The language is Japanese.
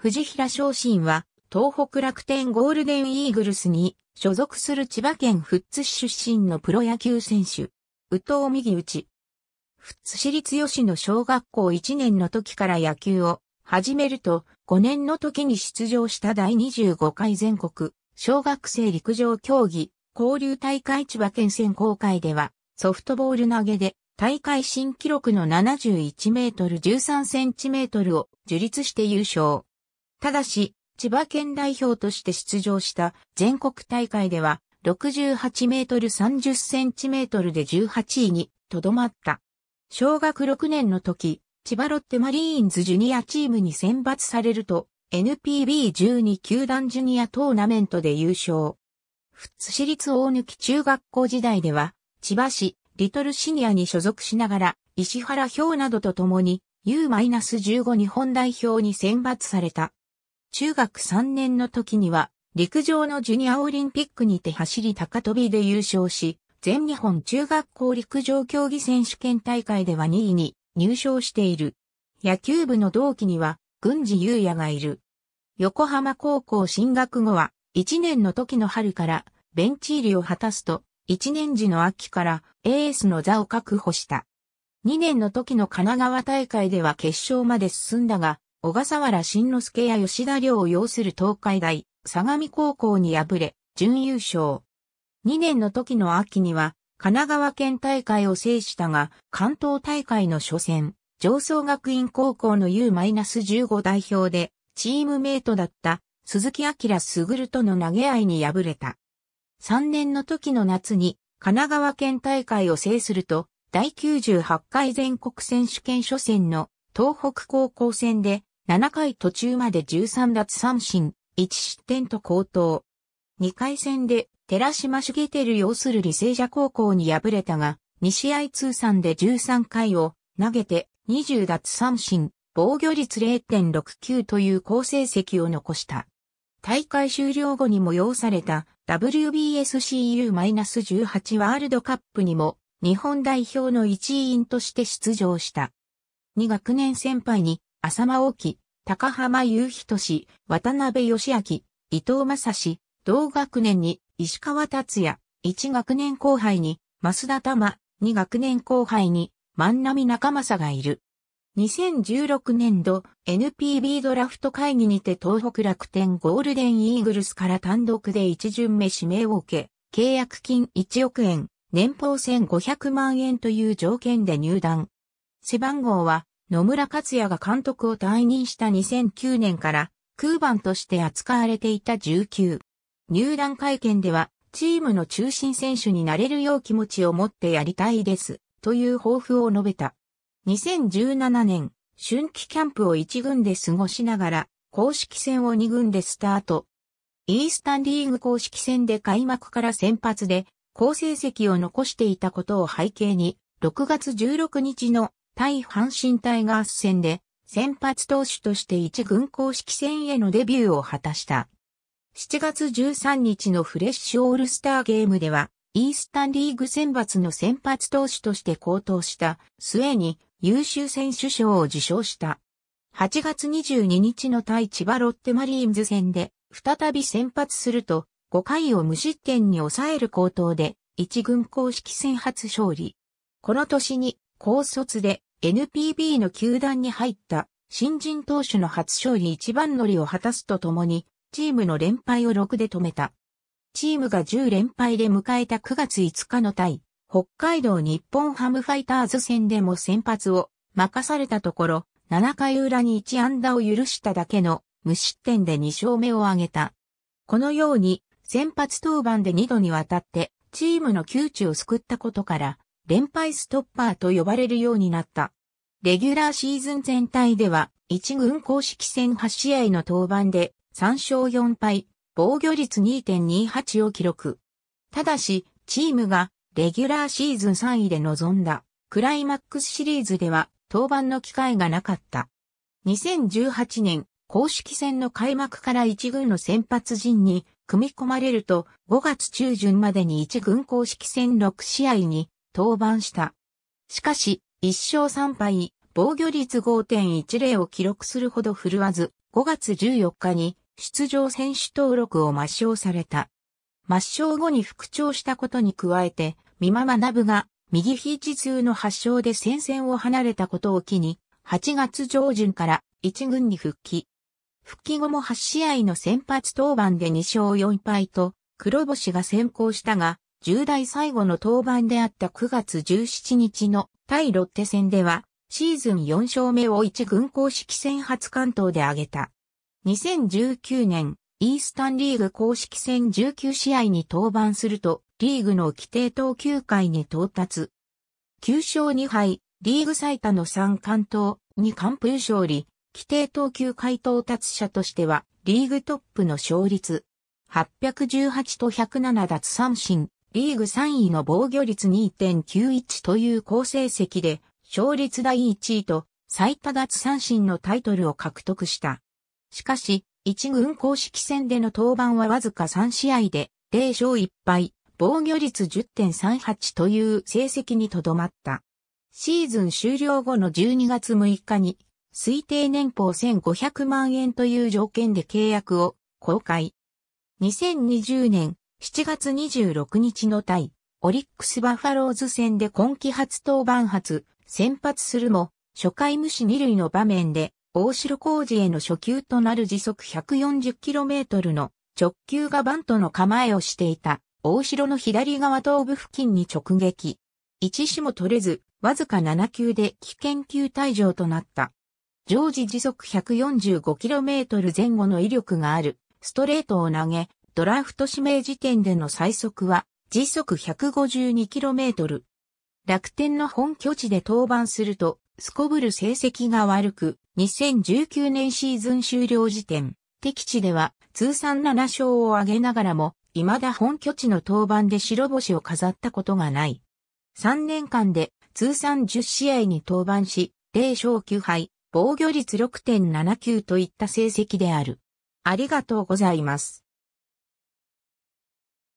藤平昇進は、東北楽天ゴールデンイーグルスに所属する千葉県富津市出身のプロ野球選手。宇藤右内。富津市立吉野小学校1年の時から野球を始めると、5年の時に出場した第25回全国小学生陸上競技交流大会千葉県選考会では、ソフトボール投げで大会新記録の71メートル13センチメートルを樹立して優勝。ただし、千葉県代表として出場した全国大会では68メートル30センチメートルで18位にとどまった。小学6年の時、千葉ロッテマリーンズジュニアチームに選抜されると、NPB12 球団ジュニアトーナメントで優勝。富津市立大抜き中学校時代では、千葉市、リトルシニアに所属しながら、石原氷などと共に、U-15 日本代表に選抜された。中学3年の時には、陸上のジュニアオリンピックにて走り高飛びで優勝し、全日本中学校陸上競技選手権大会では2位に入賞している。野球部の同期には、郡司優也がいる。横浜高校進学後は、1年の時の春から、ベンチ入りを果たすと、1年時の秋からエースの座を確保した。2年の時の神奈川大会では決勝まで進んだが、小笠原慎之助や吉田亮を擁する東海大、相模高校に敗れ、準優勝。2年の時の秋には、神奈川県大会を制したが、関東大会の初戦、上層学院高校の U-15 代表で、チームメイトだった鈴木明優との投げ合いに敗れた。3年の時の夏に神奈川県大会を制すると、第98回全国選手権初戦の東北高校戦で7回途中まで13奪三振、1失点と高騰。2回戦で寺島茂る要する履正社高校に敗れたが、2試合通算で13回を投げて20奪三振、防御率0.69という好成績を残した。大会終了後にも要された WBSCU-18 ワールドカップにも日本代表の一員として出場した。2学年先輩に浅間沖、高浜雄仁、渡辺義明、伊藤正史、同学年に石川達也、1学年後輩に増田玉、2学年後輩に万波中正がいる。2016年度 NPB ドラフト会議にて東北楽天ゴールデンイーグルスから単独で一巡目指名を受け、契約金1億円、年俸1500万円という条件で入団。背番号は野村克也が監督を退任した2009年から、空番として扱われていた19。入団会見では、チームの中心選手になれるよう気持ちを持ってやりたいです、という抱負を述べた。2017年、春季キャンプを1軍で過ごしながら、公式戦を2軍でスタート。イースタンリーグ公式戦で開幕から先発で、好成績を残していたことを背景に、6月16日の対阪神タイガース戦で先発投手として一軍公式戦へのデビューを果たした。7月13日のフレッシュオールスターゲームでは、イースタンリーグ選抜の先発投手として高騰した末に優秀選手賞を受賞した。8月22日の対千葉ロッテマリーンズ戦で再び先発すると5回を無失点に抑える高騰で一軍公式戦初勝利。この年に高卒で NPB の球団に入った新人投手の初勝利一番乗りを果たすとともに、チームの連敗を6で止めた。チームが10連敗で迎えた9月5日の対、北海道日本ハムファイターズ戦でも先発を任されたところ、7回裏に1安打を許しただけの無失点で2勝目を挙げた。このように、先発登板で2度にわたって、チームの窮地を救ったことから、連敗ストッパーと呼ばれるようになった。レギュラーシーズン全体では、1軍公式戦8試合の登板で、3勝4敗、防御率2.28を記録。ただし、チームが、レギュラーシーズン3位で臨んだ、クライマックスシリーズでは、登板の機会がなかった。2018年、公式戦の開幕から1軍の先発陣に組み込まれると、5月中旬までに1軍公式戦6試合に登板した。しかし、1勝3敗、防御率5.10を記録するほど振るわず、5月14日に出場選手登録を抹消された。抹消後に復調したことに加えて、三間学が右肘痛の発症で戦線を離れたことを機に、8月上旬から一軍に復帰。復帰後も8試合の先発登板で2勝4敗と、黒星が先行したが、10代最後の登板であった9月17日の対ロッテ戦では、シーズン4勝目を1軍公式戦初関東で挙げた。2019年、イースタンリーグ公式戦19試合に登板すると、リーグの規定投球回に到達。9勝2敗、リーグ最多の3関東、に完封勝利、規定投球回到達者としては、リーグトップの勝率。818と107奪三振、リーグ3位の防御率2.91という好成績で、勝率第1位と最多奪三振のタイトルを獲得した。しかし、一軍公式戦での登板はわずか3試合で、0勝1敗、防御率10.38という成績にとどまった。シーズン終了後の12月6日に、推定年俸1500万円という条件で契約を公開。2020年7月26日の対、オリックスバファローズ戦で今季初登板初、先発するも、初回無視二塁の場面で、大城工事への初球となる時速 140km の直球がバントの構えをしていた、大城の左側頭部付近に直撃。一死も取れず、わずか7球で危険球退場となった。常時時速 145km 前後の威力がある、ストレートを投げ、ドラフト指名時点での最速は時速 152km。楽天の本拠地で登板すると、すこぶる成績が悪く、2019年シーズン終了時点、敵地では通算7勝を挙げながらも、未だ本拠地の登板で白星を飾ったことがない。3年間で通算10試合に登板し、0勝9敗、防御率6.79といった成績である。ありがとうございます。